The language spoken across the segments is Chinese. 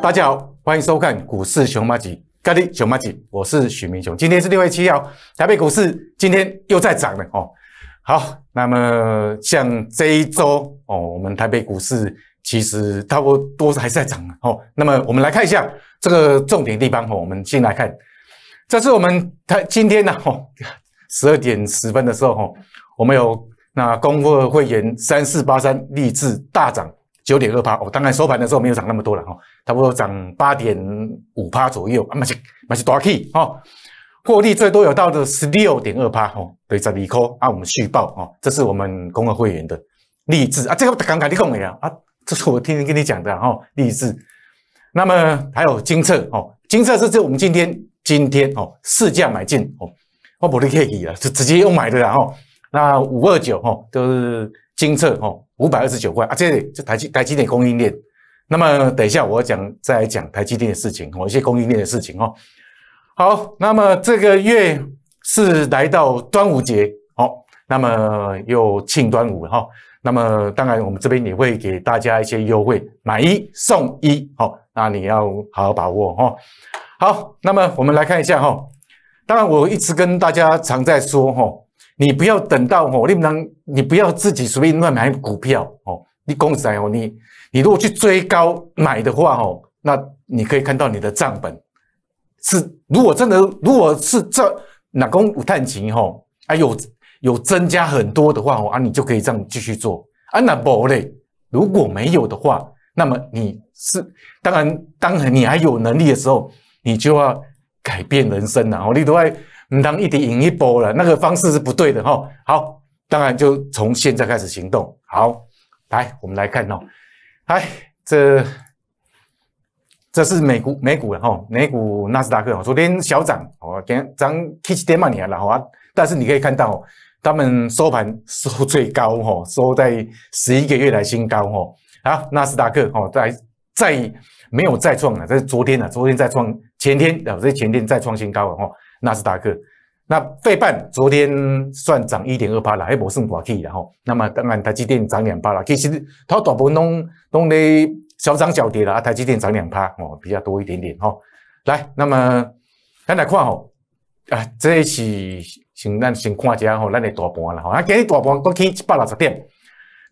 大家好，欢迎收看股市熊猫机咖喱熊猫机，我是许明雄，今天是六月七号，台北股市今天又在涨了哦。好，那么像这一周哦，我们台北股市其实差不多还是在涨哦。那么我们来看一下这个重点地方哦，我们先来看，这是我们台今天呢哦，十二点十分的时候哦，我们有那功夫会员三四八三立志大涨。九点二趴哦，当然收盘的时候没有涨那么多了哦，差不多涨八点五趴左右啊，那起那起大 K 哦，获利最多有到的十六点二趴哦，对，十二颗啊，我们续报哦，这是我们公合会员的励志啊，这个刚刚你讲的呀啊，这是我天天跟你讲的哦，励志。那么还有金策哦，金策是这我们今天今天哦市价买进哦，我不会 K 了，就直接用买的然后那五二九哦就是。精测哦，五百二十九块啊！这里这台积台积电供应链，那么等一下我讲再来讲台积电的事情，我一些供应链的事情哦。好，那么这个月是来到端午节，好，那么又庆端午哈，那么当然我们这边也会给大家一些优惠，买一送一，哦，那你要好好把握哈。好，那么我们来看一下哈，当然我一直跟大家常在说哈。你不要等到哦，你不能，你不要自己随便乱买股票哦。你公仔哦，你你如果去追高买的话哦，那你可以看到你的账本是如果真的如果是这哪公有探级吼，啊有有增加很多的话哦啊你就可以这样继续做啊那不嘞，如果没有的话，那么你是当然当然你还有能力的时候，你就要改变人生了哦，你都外。你当一滴赢一波了，那个方式是不对的哈。好，当然就从现在开始行动。好，来我们来看哦。哎，这这是美股美股了哈，美股纳斯达克，昨天小涨，哦，跟涨 K 线点慢点了，哈，但是你可以看到，他们收盘收最高，哦，收在十一个月来新高，哦。好，纳斯达克，哦，在在没有再创了，这是昨天的，昨天再创，前天啊，这前天再创新高了，哦。纳斯达克，那费半昨天算涨一点二八了，还不算寡起然后，那么当然台积电涨两八了，其实它大部分拢拢咧小涨小跌了啊，台积电涨两趴哦比较多一点点哦，来那么咱来看吼啊，这一期先咱先看一下吼，咱的大盘了啊，今日大盘都去一百六十点，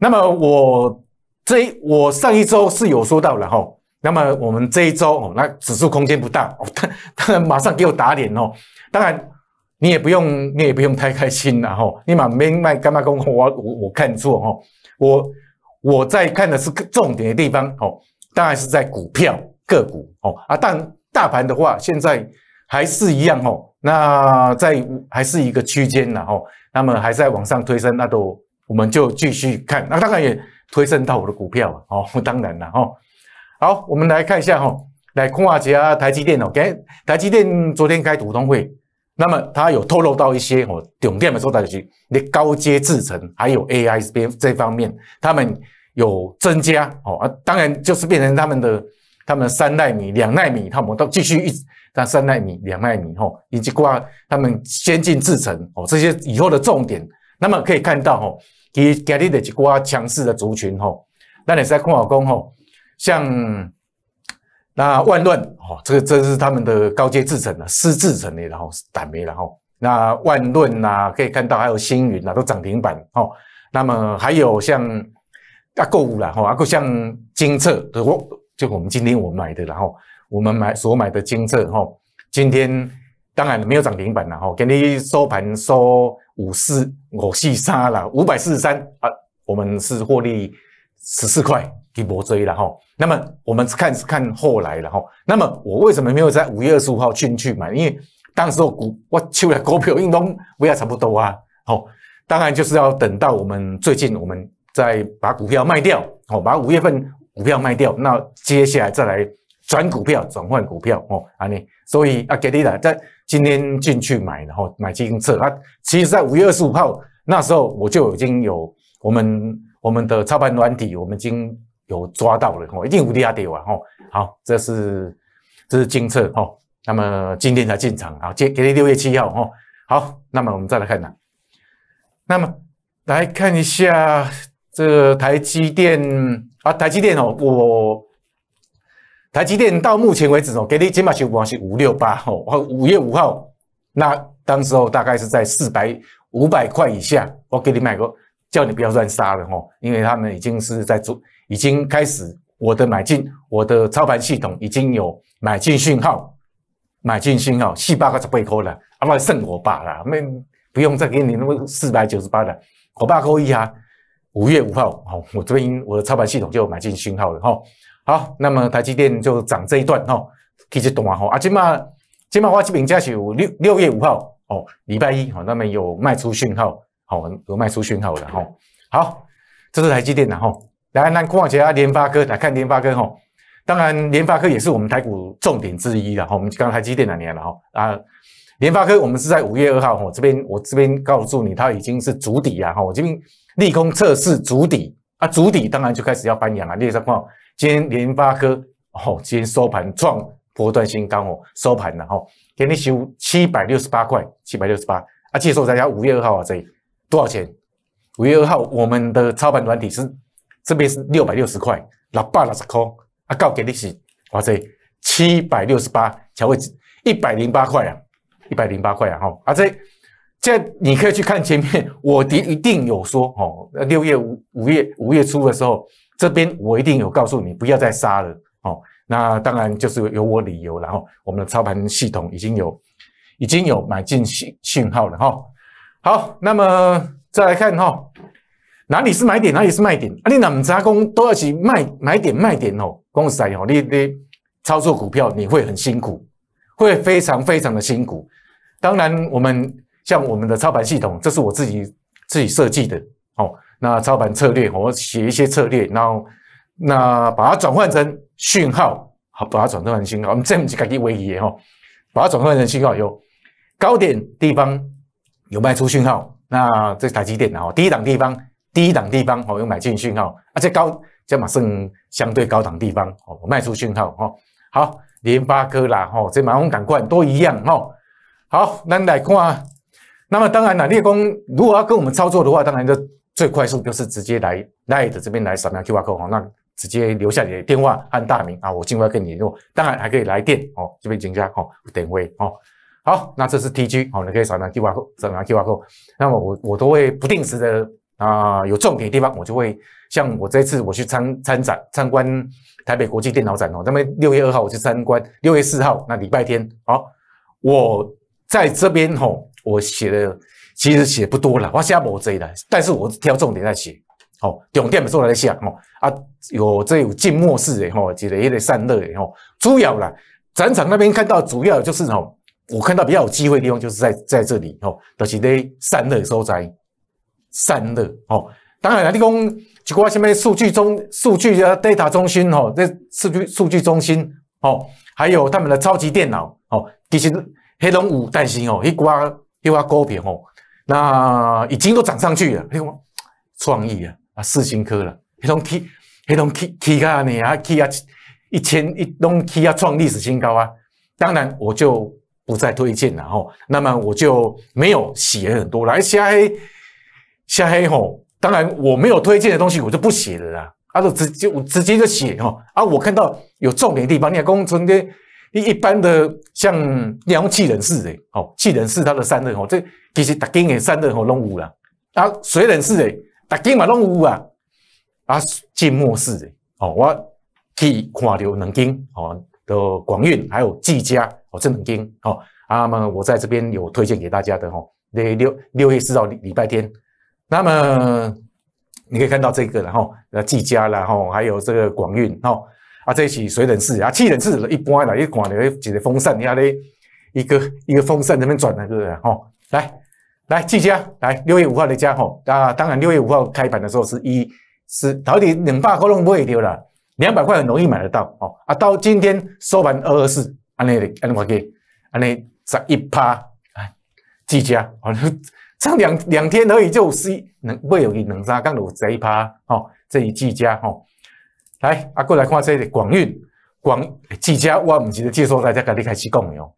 那么我这我上一周是有说到了吼，那么我们这一周哦，那指数空间不大哦，他当马上给我打脸哦。当然，你也不用，你也不用太开心了哈。你嘛没卖干嘛公我我我看错哈。我我在看的是重点的地方哦，当然是在股票个股哦啊。但大盘的话，现在还是一样哦。那在还是一个区间了哦。那么还在往上推升，那都我们就继续看。那当然也推升到我的股票哦。当然了哦。好，我们来看一下哈。来看一下台积电哦，给台积电昨天开股东会，那么它有透露到一些哦，重点的说的就是你高阶制程，还有 AI 这边这方面，他们有增加哦，当然就是变成他们的，他们三纳米、两纳米，他们都继续一直。在三纳米、两纳米吼，以及瓜他们先进制程哦，这些以后的重点。那么可以看到其实今你的几瓜强势的族群哦，那你在看好公哦，像。那万润哦，这个这是他们的高阶制成的，私制成的，然后胆梅，然后那万润呐，可以看到还有星云呐，都涨停板哦。那么还有像啊购物啦，哈，啊像金策，就我们今天我们买的，然后我们买所买的金策哈，今天当然没有涨停板了哈，给你收盘收五四五四三了，五百四十三啊，我们是获利十四块。一波追了哈，那么我们看是看后来了哈。那么我为什么没有在五月二十五号进去买？因为当时股我出来股票运动不要差不多啊。吼。当然就是要等到我们最近，我们再把股票卖掉吼，把五月份股票卖掉，那接下来再来转股票，转换股票哦，安尼。所以啊，杰弟啦，在今天进去买然后买基金测啊，其实在五月二十五号那时候我就已经有我们我们的操盘软体，我们已经。有抓到了哦，一定无敌压跌完哦。好，这是这是精测哦。那么今天才进场啊，今给你六月七号哦。好，那么我们再来看呐。那么来看一下这台积电啊，台积电哦，我台积电到目前为止哦，给你起码去往是五六八哦。五月五号那当时候大概是在四百五百块以下，我给你买个叫你不要乱杀了哦，因为他们已经是在做。已经开始，我的买进，我的操盘系统已经有买进讯号，买进讯号四百个十八扣了，阿不剩我爸了，没不用再给你那么四百九十八了，我爸扣一啊，五月五号好，我这边我的操盘系统就买进讯号了哈，好，那么台积电就涨这一段哈，其实啊哈，啊这嘛这嘛我这边则是六六月五号哦，礼拜一哦，那么有卖出讯号，好有卖出讯号了哈，好，这是台积电的哈。来，那过往其他联发科来看联发科吼，当然联发科也是我们台股重点之一了吼。我们刚刚台积电哪年了吼啊？联发科我们是在五月二号吼，这边我这边告诉你，它已经是足底啊我这边利空测试足底啊，足底当然就开始要翻阳了。列上况，今天联发科哦，今天收盘创波段新高哦，收盘了吼，给你收七百六十八块，七百六十八啊，介绍大家五月二号啊，这里多少钱？五月二号我们的操盘软体是。这边是六百六十块，六百六十块，啊，告给你是哇塞，七百六十八，才会一百零八块啊，一百零八块啊哈，啊这这你可以去看前面，我的一定有说哦，六月五五月五月初的时候，这边我一定有告诉你不要再杀了哦，那当然就是有我理由，然后我们的操盘系统已经有已经有买进信信号了哈，好，那么再来看哈。哪里是买点，哪里是卖点？啊，你哪唔加工都要去卖买点卖点哦，公司哦，你你操作股票你会很辛苦，会非常非常的辛苦。当然，我们像我们的操盘系统，这是我自己自己设计的哦。那操盘策略，我写一些策略，然后那把它转换成讯号，好，把它转换成信号。我们这唔是改啲微言哦，把它转换成讯号有高点地方有卖出讯号，那这台击点哦，一档地方。低档地方哦，有买进讯号，而且高，加码上相对高档地方哦，我卖出讯号哦。好，联发科啦，吼，这马蜂赶快都一样哦。好，那来看，啊。那么当然了，猎工如果要跟我们操作的话，当然就最快速就是直接来奈德这边来扫描 code 哈。那直接留下你的电话和大名啊，我尽快跟你联络。当然还可以来电哦，这边增加哦，点位哦。好，那这是 T G 哦，你可以扫描 QR code，扫描 QR code。那么我我都会不定时的。啊，有重点的地方，我就会像我这次我去参参展参观台北国际电脑展哦，那么六月二号我去参观，六月四号那礼拜天哦，我在这边吼，我写的其实写不多了，我写不这了，但是我挑重点在写，哦，重点做了在下哦，啊，有这有静默式的吼，一个也得散热的吼，主要啦，展场那边看到主要就是哦，我看到比较有机会地方就是在在这里吼，都是在散热收在。散热哦，当然了，你讲一挂什么数据中数据啊，data 中心哦，这数据数据中心哦，还有他们的超级电脑哦，其实黑龙五但是哦，一挂一挂股票哦，那已经都涨上去了，创意啊啊，四星科了，黑龙起黑龙起 K 价呢啊，起啊一千一龙起啊创历史新高啊，当然我就不再推荐了哦，那么我就没有写很多了，而且还。下黑吼，当然我没有推荐的东西，我就不写了。啦。啊，就直接我直接就写哈。啊，我看到有重点的地方，你看工程的，一一般的像凉气人室的，哦，气人室他的散热，哦，这其实大金也散热，吼拢有啦。啊，水冷室的，大金嘛拢有啊。啊，静默室的，哦，我去以看到两间，哦，的广运还有自家，哦，这两间，哦，那么我在这边有推荐给大家的，哈，六六六月四号礼拜天。那么你可以看到这个，然后呃，季嘉然后还有这个广运，哈啊，这一起水冷式啊，气冷式一般啦，一管的有几个风扇，你看嘞一个一个风扇那边转那个的，哈，来来季嘉，来六月五号的家哈，啊，当然六月五号开盘的时候是一是到底冷霸喉咙不会丢啦，两百块很容易买得到，哦啊，到今天收盘二二四，安内安内 o 给安内十一趴，啊，季像。两两两天而已，就 C 能没有一两三，刚有这一趴哦，这一几家哦，来啊过来看这里广运广几家，我唔记得介绍大家可离开始供哟，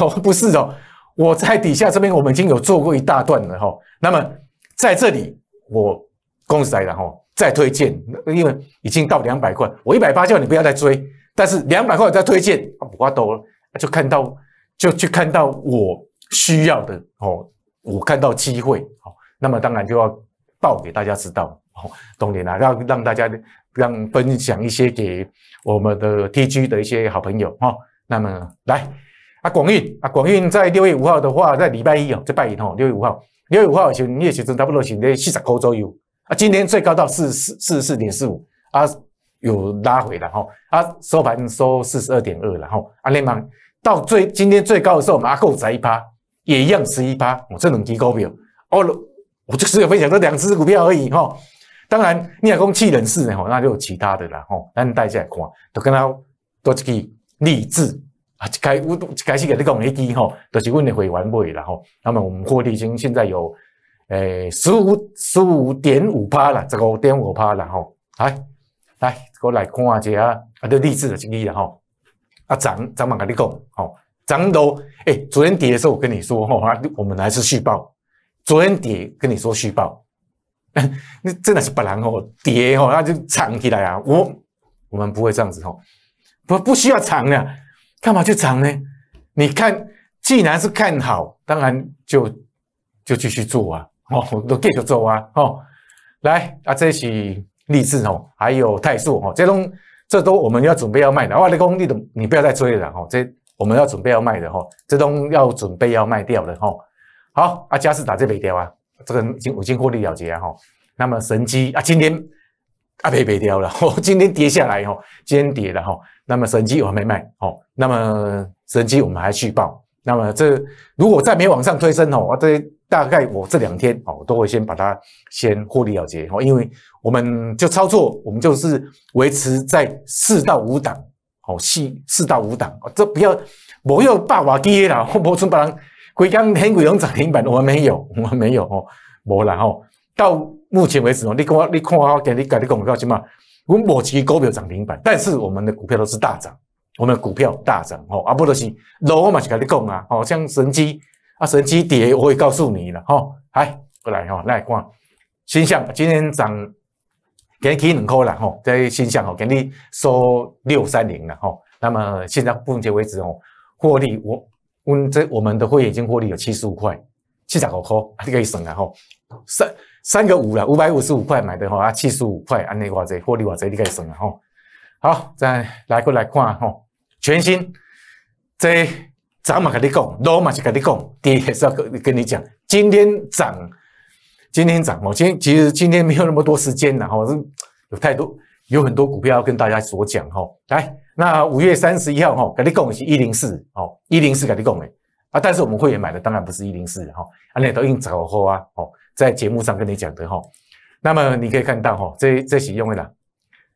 哦不是哦，我在底下这边我们已经有做过一大段了哦，那么在这里我公司开的吼，再推荐，因为已经到两百块，我一百八叫你不要再追，但是两百块再推荐，我都就看到就去看到我需要的哦。我看到机会，好，那么当然就要报给大家知道，好，懂点啦，要让大家让分享一些给我们的 TG 的一些好朋友，哈，那么来，啊，广运，啊，广运在六月五号的话，在礼拜一哦，在拜一哦，六月五号，六月五号是你也生差不多是在四十股左右，啊，今天最高到四四四十四点四五，啊，有拉回了，哈，啊，收盘收四十二点二了，哈，啊，连忙到最今天最高的时候，马够仔一趴。也一样十一趴，我这两支股票，哦，我就只有分享这两只股票而已哈。当然，逆向工具人士吼，那就有其他的啦吼。咱带下来看，都跟他多一支励志啊，一开我一开始跟你讲一支吼，都是阮的会员买啦吼。那么我们话已经现在有诶十五十五点五八了，这个点五八啦吼。来来，我来看一下啊，这励志的经历了吼，啊涨涨嘛跟你讲吼。涨都哎，昨天跌的时候我跟你说哈，我们还是续报。昨天跌跟你说续报，那真的是不然哦，跌哦那就藏起来啊。我我们不会这样子哦，不不需要藏了，干嘛去藏呢？你看，既然是看好，当然就就继续做啊，哦都继续做啊，哦，来啊这是立志哦，还有泰数哦，这种这都我们要准备要卖的，哇，你工地的你不要再追了哦，这。我们要准备要卖的哈，这东要准备要卖掉的哈。好，阿家是打这北掉啊，这个已经已经获利了结哈。那么神机啊，今天啊被北掉了，今天跌下来哈，今天跌了哈。那么神机我没卖，哈。那么神机我们还续报。那么这如果再没往上推升哦，我这大概我这两天哦，都会先把它先获利了结哈，因为我们就操作，我们就是维持在四到五档。四四到五档，这不要，不要八卦机啦，我不准把人规间很鬼龙涨停板，我没有，我没有哦，无啦哦，到目前为止哦，你跟我，你看我给你给你讲股票嘛，我冇起股票涨停板，但是我们的股票都是大涨，我们的股票大涨哦，啊不就是，老嘛就跟你讲啊，好像神机啊，神机跌我会告诉你了哈，嗨，过来哦、来看，新想今天涨。今你起两块了吼，在新向吼，今日收六三零了吼。那么现在目前为止吼，获利我，我这我们的会已经获利有七十五块，七十五块你可以算了吼。三三个五了，五百五十五块买的吼，啊七十五块，按尼话这获利话这你可以算了吼。好，再来过来看吼，全新，这涨嘛跟你讲，落嘛是跟你讲，跌是要跟跟你讲，今天涨。今天涨哦，今天其实今天没有那么多时间了哈，有太多有很多股票要跟大家所讲哈。来，那五月三十一号哈，格你购买是一零四哦，一零四格你购买啊，但是我们会员买的当然不是一零四哈，啊那都已经走货啊，哦，在节目上跟你讲的哈，那么你可以看到哈，这这是用的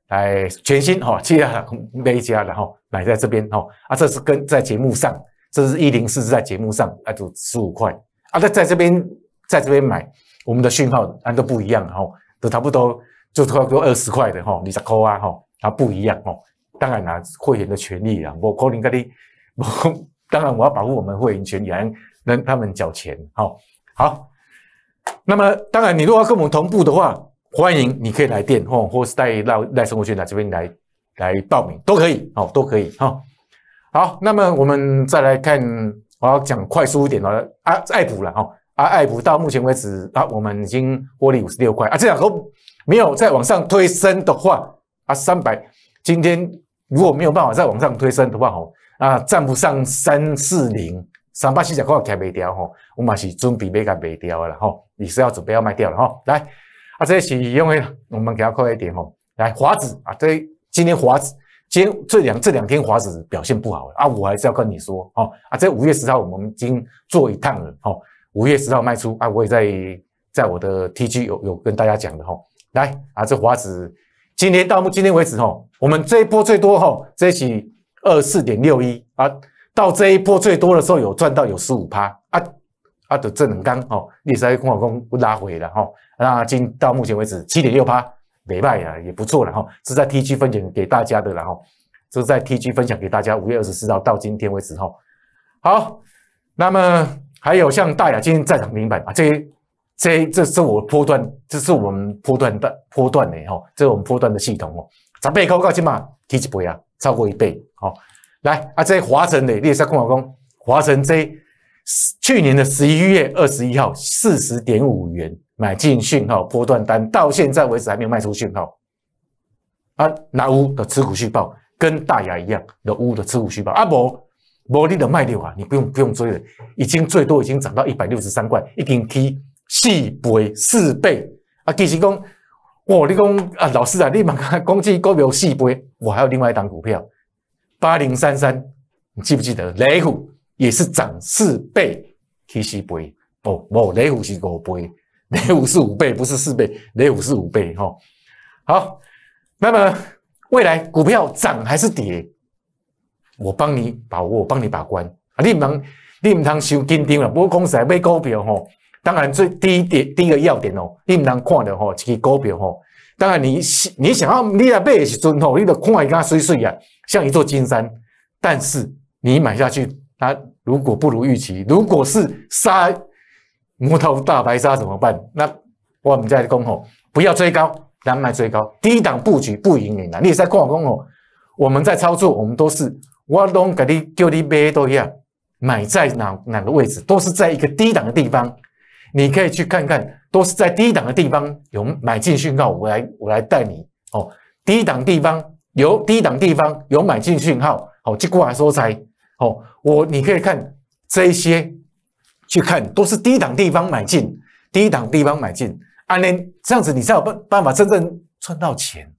来全新哈，去了那一家然后买在这边哈，啊这是跟在节目上，这是一零四是在节目上那就十五块啊，那在这边在这边买。我们的讯号按都不一样哈，都差不多就差不多二十块的哈，你在扣啊哈，它不一样哦。当然啦，会员的权利啊，我扣你那你，我当然我要保护我们会员权益，让他们缴钱哈。好，那么当然你如果要跟我们同步的话，欢迎你可以来电哦，或是带到带生活圈来这边来来报名都可以哦，都可以哈。好，那么我们再来看，我要讲快速一点的啊，再普了哈。啊，爱普到目前为止啊，我们已经获利五十六块啊。这两个没有再往上推升的话啊，三百今天如果没有办法再往上推升的话吼啊，站不上三四零三百四十块开没掉吼，我嘛是准备要卖掉了吼，你是要准备要卖掉了哈。来啊，这是因为我们给他看一点吼。来，华子啊，这今天华子今天这两这两天华子表现不好啊，我还是要跟你说哦啊。在五月十号我们已经做一趟了哈。五月十号卖出啊，我也在在我的 T G 有有跟大家讲的哈。来啊，这华子今天到目今天为止哈，我们这一波最多哈，这期二四点六一啊，到这一波最多的时候有赚到有十五趴啊啊的正能钢哦，也是被空方攻拉回了哈。那今到目前为止七点六趴没卖啊，也不错了哈，是在 T G 分享给大家的然哦，是在 T G 分享给大家五月二十四号到今天为止哈。好，那么。还有像大雅今天在涨停板啊，这、些这、这是我波段，这是我们波段的波段呢，吼，这是我们波段的系统哦。咱们一口搞清嘛，提几倍啊？超过一倍，好，来啊！这华晨呢，列下空口工，华晨这去年的十一月二十一号四十点五元买进讯号波段单，到现在为止还没有卖出讯号。啊，南乌的持股续报跟大雅一样，的乌的持股续报，啊，不保你的卖掉啊，你不用不用追了，已经最多已经涨到一百六十三块，已经提四倍四倍啊！其实讲，哦，你讲啊，老师啊，你问讲起股票四倍，我还有另外一档股票八零三三，你记不记得？雷虎也是涨四倍提四倍，不不，雷虎是五倍，雷虎是五倍，不是四倍，雷虎是五倍哈。好，那么未来股票涨还是跌？我帮你把握，帮你把关啊！你唔能，你唔能收紧张了。不过，公司买股票吼，当然最第一点，第一个要点哦，你唔能看到吼，这个股票吼，当然你你想要你在买的时候吼，你得看一加水水啊，像一座金山。但是你买下去，它如果不如预期，如果是杀魔头大白鲨怎么办？那我们在讲吼，不要追高，难买追高，低档布局不盈利难。你也在跟我讲吼，我们在操作，我们都是。我东格里旧里边都一样，买在哪哪个位置，都是在一个低档的地方。你可以去看看，都是在低档的地方有买进讯号。我来我来带你哦，低档地方有低档地方有买进讯号，好，就过来收财。哦，我你可以看这一些，去看都是低档地方买进，低档地方买进，安尼这样子，你才有办办法真正赚到钱，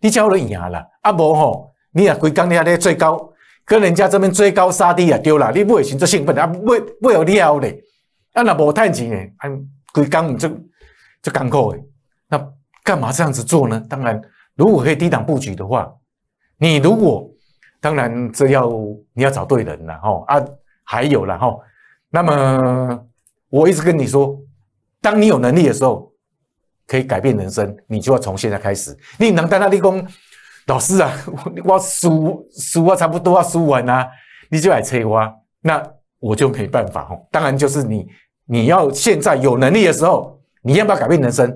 你交了赢了，啊不吼，你啊规讲你阿咧最高。跟人家这边追高杀低啊，丢啦，你不会先做兴奋，啊，不未有料嘞。啊，那无趁钱诶，啊规工就就艰苦诶。那干嘛这样子做呢？当然，如果可以低档布局的话，你如果当然这要你要找对人了吼啊，还有了后，那么我一直跟你说，当你有能力的时候，可以改变人生，你就要从现在开始，你能在那里工。老师啊，我输输啊，差不多啊，输完啊，你就来催我，那我就没办法哦。当然就是你，你要现在有能力的时候，你要不要改变人生？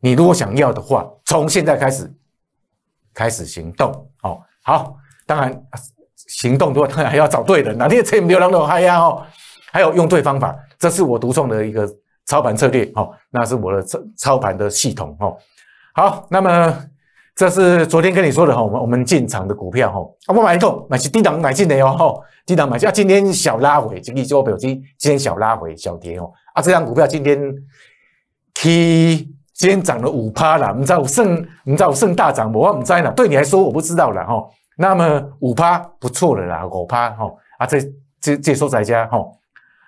你如果想要的话，从现在开始开始行动哦。好，当然行动的话，当然要找对人。哪天吹牛郎的嗨呀哦，还有用对方法，这是我独创的一个操盘策略哦，那是我的操操盘的系统哦。好，那么。这是昨天跟你说的哈，我们我们进场的股票哈，啊，不买一个，买是低档买进的哦，哈，低档买进啊，今天小拉回，今天就我表弟，今天小拉回，小跌哦，啊，这张股票今天去，今天涨了五趴啦，唔知有剩，唔知有剩大涨无，我唔知啦，对你来说我不知道了哈，那么五趴不错了啦，五趴哈，啊，这这这说在家哈，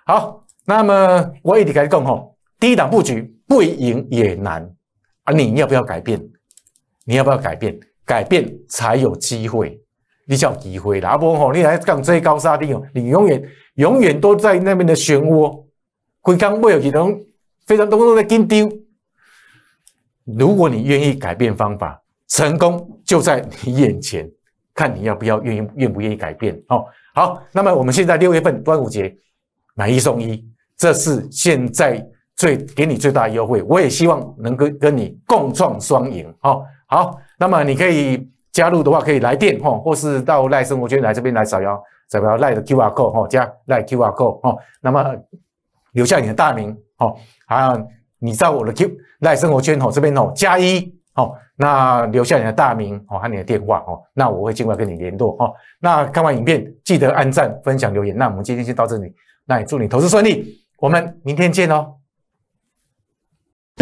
好，那么我一啲开始讲哈，低档布局不赢也难，啊，你要不要改变？你要不要改变？改变才有机会。你叫机会啦。阿波吼，你来讲追高杀低哦，你永远永远都在那边的漩涡。会刚会有几种非常多的跟丢。如果你愿意改变方法，成功就在你眼前，看你要不要愿意愿不愿意改变哦。好，那么我们现在六月份端午节买一送一，这是现在最给你最大的优惠。我也希望能够跟你共创双赢哦。好，那么你可以加入的话，可以来电哈，或是到赖生活圈来这边来扫描，扫描赖的 Q R Code 哈，加赖 Q R Code 哈，那么留下你的大名吼，还有你在我的 Q 赖生活圈吼这边吼加一哦，那留下你的大名哦和你的电话哦，那我会尽快跟你联络哈。那看完影片记得按赞、分享、留言。那我们今天先到这里，那也祝你投资顺利，我们明天见哦。